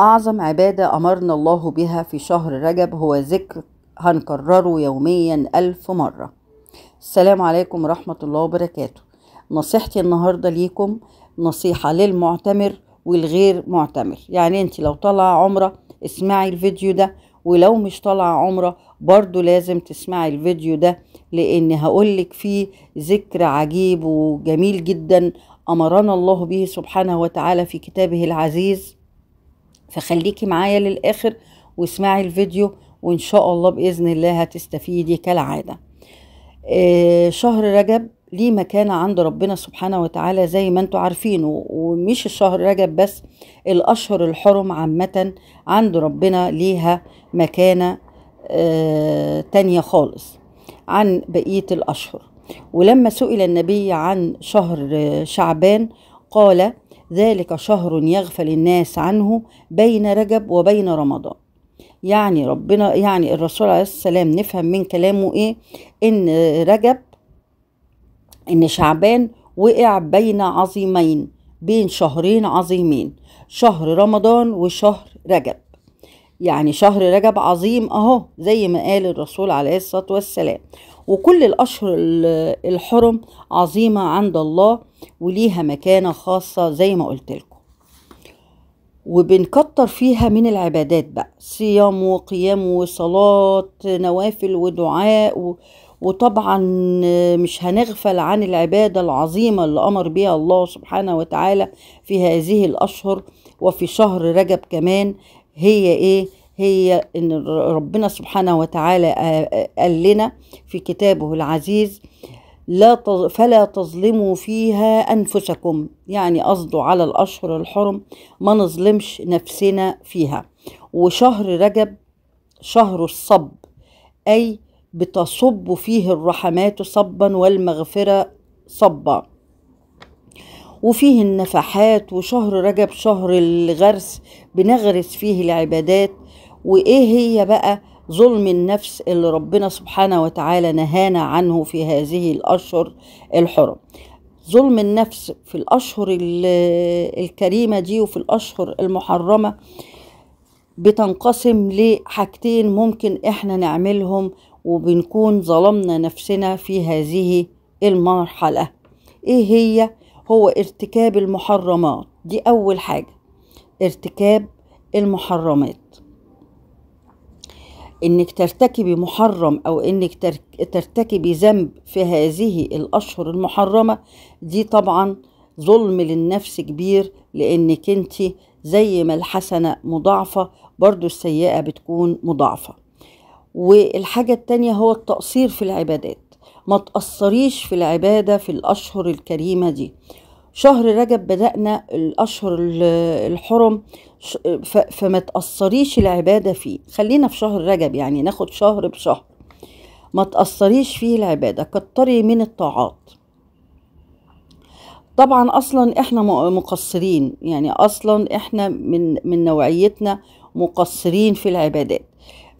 أعظم عبادة أمرنا الله بها في شهر رجب هو ذكر هنكرره يوميا ألف مرة السلام عليكم ورحمة الله وبركاته نصيحتي النهاردة ليكم نصيحة للمعتمر والغير معتمر يعني انت لو طالعة عمرة اسمعي الفيديو ده ولو مش طالعة عمرة برضو لازم تسمعي الفيديو ده لان هقولك فيه ذكر عجيب وجميل جدا امرنا الله به سبحانه وتعالى في كتابه العزيز فخليكي معايا للآخر واسمعي الفيديو وإن شاء الله بإذن الله هتستفيدي كالعادة آه، شهر رجب ليه مكانة عند ربنا سبحانه وتعالى زي ما انتم عارفين ومش الشهر رجب بس الأشهر الحرم عامة عند ربنا ليها مكانة آه، تانية خالص عن بقية الأشهر ولما سئل النبي عن شهر شعبان قال ذلك شهر يغفل الناس عنه بين رجب وبين رمضان يعني ربنا يعني الرسول عليه السلام نفهم من كلامه ايه ان رجب ان شعبان وقع بين عظيمين بين شهرين عظيمين شهر رمضان وشهر رجب يعني شهر رجب عظيم اهو زي ما قال الرسول عليه الصلاه والسلام وكل الأشهر الحرم عظيمة عند الله وليها مكانة خاصة زي ما قلت لكم وبنكتر فيها من العبادات بقى صيام وقيام وصلاة نوافل ودعاء وطبعا مش هنغفل عن العبادة العظيمة اللي أمر بها الله سبحانه وتعالى في هذه الأشهر وفي شهر رجب كمان هي إيه هي ان ربنا سبحانه وتعالى آه، آه، قال لنا في كتابه العزيز لا تظ... فلا تظلموا فيها انفسكم يعني قصده على الاشهر الحرم ما نظلمش نفسنا فيها وشهر رجب شهر الصب اي بتصب فيه الرحمات صبا والمغفره صبا وفيه النفحات وشهر رجب شهر الغرس بنغرس فيه العبادات وايه هي بقى ظلم النفس اللي ربنا سبحانه وتعالى نهانا عنه في هذه الاشهر الحرم ظلم النفس في الاشهر الكريمه دي وفي الاشهر المحرمه بتنقسم لحاجتين ممكن احنا نعملهم وبنكون ظلمنا نفسنا في هذه المرحله ايه هي هو ارتكاب المحرمات دي اول حاجه ارتكاب المحرمات انك ترتكبي محرم او انك ترتكبي ذنب في هذه الاشهر المحرمه دي طبعا ظلم للنفس كبير لانك انت زي ما الحسنه مضاعفه برضو السيئه بتكون مضاعفه والحاجه الثانيه هو التقصير في العبادات ما تقصريش في العباده في الاشهر الكريمه دي شهر رجب بدأنا الأشهر الحرم فما تأثريش العبادة فيه خلينا في شهر رجب يعني ناخد شهر بشهر ما تأثريش فيه العبادة كتري من الطاعات طبعا اصلا احنا مقصرين يعني اصلا احنا من من نوعيتنا مقصرين في العبادات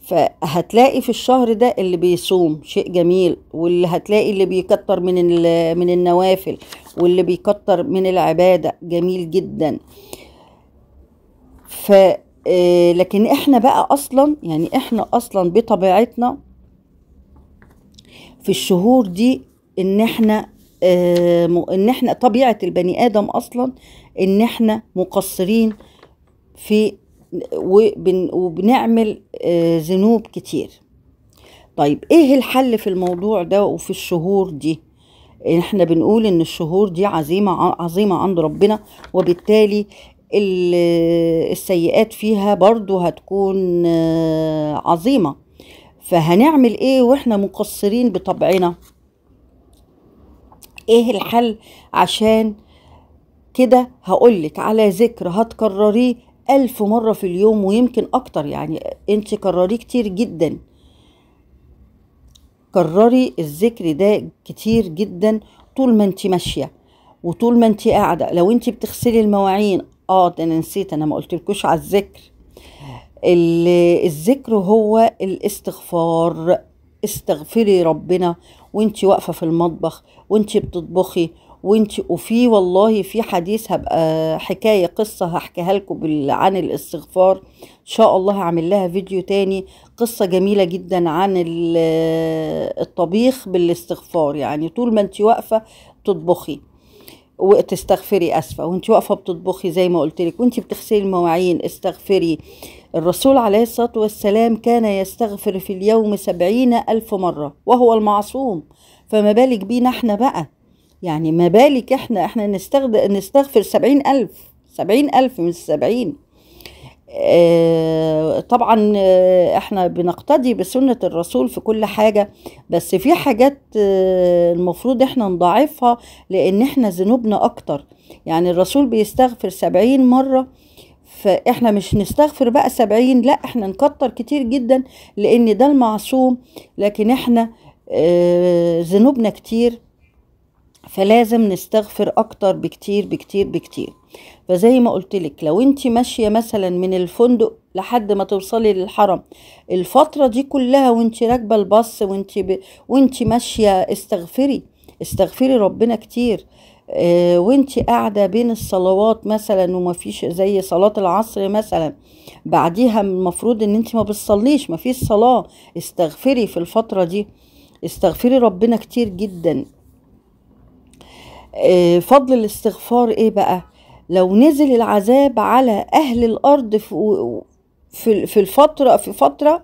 فهتلاقي في الشهر ده اللي بيصوم شيء جميل واللي هتلاقي اللي بيكتر من من النوافل واللي بيكتر من العباده جميل جدا ف آه، لكن احنا بقى اصلا يعني احنا اصلا بطبيعتنا في الشهور دي ان احنا آه، ان احنا طبيعه البني ادم اصلا ان احنا مقصرين في وبنعمل آه، ذنوب كتير طيب ايه الحل في الموضوع ده وفي الشهور دي احنا بنقول ان الشهور دي عظيمة عظيمة عند ربنا وبالتالي السيئات فيها برضو هتكون آه، عظيمة فهنعمل ايه واحنا مقصرين بطبعنا ايه الحل عشان كده هقولك على ذكر هتكرريه ألف مرة في اليوم ويمكن أكتر يعني أنت كرريه كتير جدا كرري الذكر ده كتير جدا طول ما أنت ماشية وطول ما أنت قاعدة لو أنت بتغسلي المواعين آه ده أنا نسيت أنا ما قلتلكوش على الذكر الذكر هو الاستغفار استغفري ربنا وانت واقفه في المطبخ وانت بتطبخي وانت وفي والله في حديث هبقى حكايه قصه هحكيها لكم عن الاستغفار ان شاء الله هعمل لها فيديو تاني قصه جميله جدا عن الطبيخ بالاستغفار يعني طول ما انت واقفه تطبخي وتستغفري اسفه وانت واقفه بتطبخي زي ما قلت لك وانت بتغسلي المواعين استغفري الرسول عليه الصلاه والسلام كان يستغفر في اليوم سبعين الف مره وهو المعصوم فما بالك بينا احنا بقى يعني ما بالك احنا احنا نستغفر سبعين ألف سبعين ألف من السبعين اه طبعا احنا بنقتدي بسنة الرسول في كل حاجة بس في حاجات اه المفروض احنا نضعفها لان احنا ذنوبنا اكتر يعني الرسول بيستغفر سبعين مرة فاحنا مش نستغفر بقى سبعين لا احنا نكتر كتير جدا لان ده المعصوم لكن احنا آه، ذنوبنا اه كتير فلازم نستغفر اكتر بكتير بكتير بكتير فزي ما قلت لك لو انت ماشيه مثلا من الفندق لحد ما توصلي للحرم الفتره دي كلها وانت راكبه الباص وانت ب... وانت ماشيه استغفري استغفري ربنا كتير اه وانت قاعده بين الصلوات مثلا ومفيش زي صلاه العصر مثلا بعديها المفروض ان انت ما بتصليش مفيش صلاه استغفري في الفتره دي استغفري ربنا كتير جدا آه، فضل الاستغفار ايه بقى لو نزل العذاب على اهل الارض في في الفتره في فتره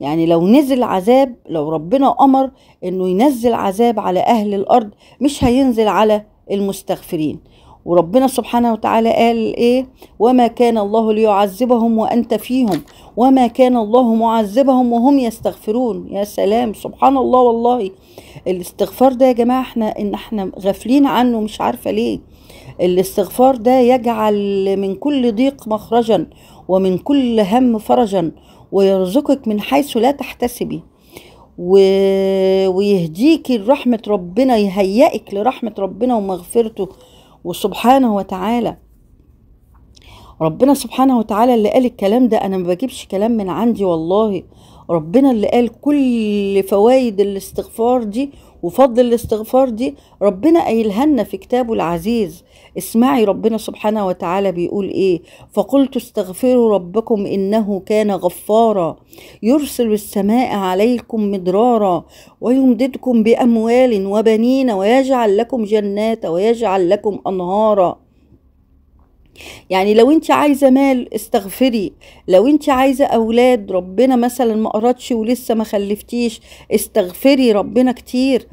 يعني لو نزل عذاب لو ربنا امر انه ينزل عذاب على اهل الارض مش هينزل على المستغفرين وربنا سبحانه وتعالى قال ايه وما كان الله ليعذبهم وانت فيهم وما كان الله معذبهم وهم يستغفرون يا سلام سبحان الله والله الاستغفار ده يا جماعه احنا ان احنا غافلين عنه مش عارفه ليه الاستغفار ده يجعل من كل ضيق مخرجا ومن كل هم فرجا ويرزقك من حيث لا تحتسبي و... ويهديكي لرحمة ربنا يهيئك لرحمة ربنا ومغفرته وسبحانه وتعالى ربنا سبحانه وتعالى اللي قال الكلام ده انا ما بجيبش كلام من عندي والله ربنا اللي قال كل فوائد الاستغفار دي وفضل الاستغفار دي ربنا قايلها في كتابه العزيز اسمعي ربنا سبحانه وتعالى بيقول ايه فقلت استغفروا ربكم انه كان غفارا يرسل السماء عليكم مدرارا ويمددكم باموال وبنين ويجعل لكم جنات ويجعل لكم انهارا يعني لو انت عايزه مال استغفري لو انت عايزه اولاد ربنا مثلا ما قرضش ولسه ما خلفتيش استغفري ربنا كتير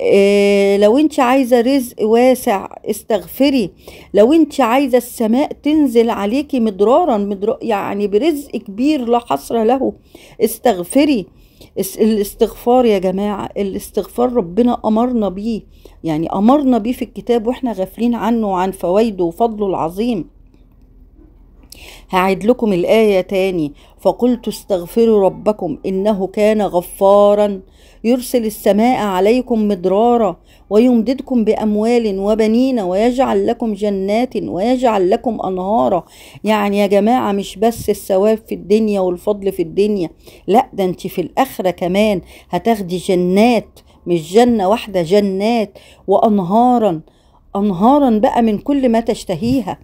اه لو انت عايزه رزق واسع استغفري لو انت عايزه السماء تنزل عليكي مدرارا مدر... يعني برزق كبير لا حصر له استغفري الاستغفار يا جماعة الاستغفار ربنا أمرنا بيه يعني أمرنا بيه في الكتاب وإحنا غافلين عنه وعن فوائده وفضله العظيم هعيد لكم الآية تاني فقلت استغفروا ربكم إنه كان غفارا يرسل السماء عليكم مدرارا ويمددكم بأموال وبنين ويجعل لكم جنات ويجعل لكم أنهارا يعني يا جماعة مش بس الثواب في الدنيا والفضل في الدنيا لا ده انت في الآخرة كمان هتاخدي جنات مش جنة واحدة جنات وأنهارا أنهارا بقى من كل ما تشتهيها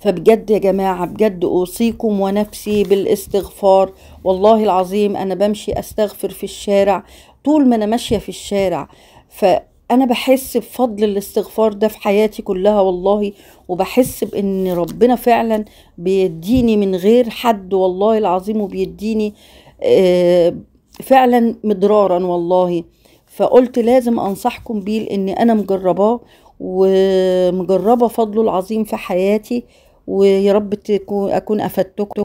فبجد يا جماعة بجد أوصيكم ونفسي بالاستغفار والله العظيم أنا بمشي أستغفر في الشارع طول ما أنا ماشية في الشارع فأنا بحس بفضل الاستغفار ده في حياتي كلها والله وبحس بأن ربنا فعلا بيديني من غير حد والله العظيم وبيديني آه، فعلا مدرارا والله فقلت لازم أنصحكم بيه لأن أنا مجرباه ومجربة فضله العظيم في حياتي ويا رب أكون أفدتكم